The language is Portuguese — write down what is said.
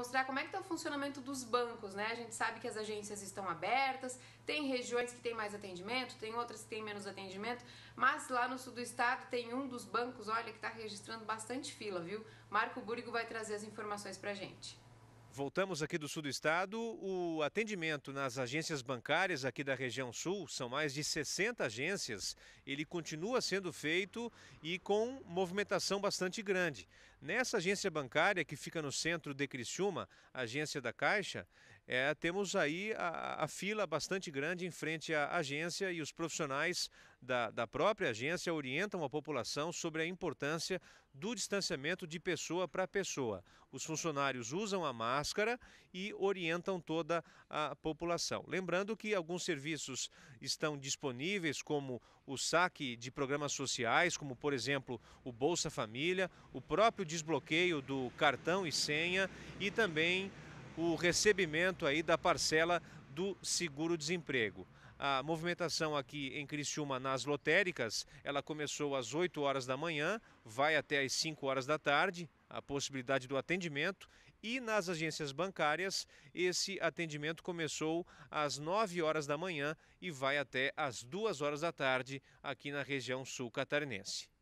mostrar como é que está o funcionamento dos bancos, né? A gente sabe que as agências estão abertas, tem regiões que tem mais atendimento, tem outras que tem menos atendimento, mas lá no sul do estado tem um dos bancos, olha, que está registrando bastante fila, viu? Marco Búrigo vai trazer as informações pra gente. Voltamos aqui do sul do estado. O atendimento nas agências bancárias aqui da região sul, são mais de 60 agências, ele continua sendo feito e com movimentação bastante grande. Nessa agência bancária que fica no centro de Criciúma, agência da Caixa, é, temos aí a, a, fila bastante grande em frente à agência e os profissionais da, da própria agência orientam a população sobre a importância do distanciamento de pessoa para pessoa. Os funcionários usam a máscara e orientam toda a população. Lembrando que alguns serviços estão disponíveis, como o saque de programas sociais, como por exemplo o Bolsa Família, o próprio desbloqueio do cartão e senha e também o recebimento aí da parcela do seguro-desemprego. A movimentação aqui em Criciúma nas lotéricas, ela começou às 8 horas da manhã, vai até às 5 horas da tarde, a possibilidade do atendimento e nas agências bancárias, esse atendimento começou às 9 horas da manhã e vai até às 2 horas da tarde aqui na região sul catarinense.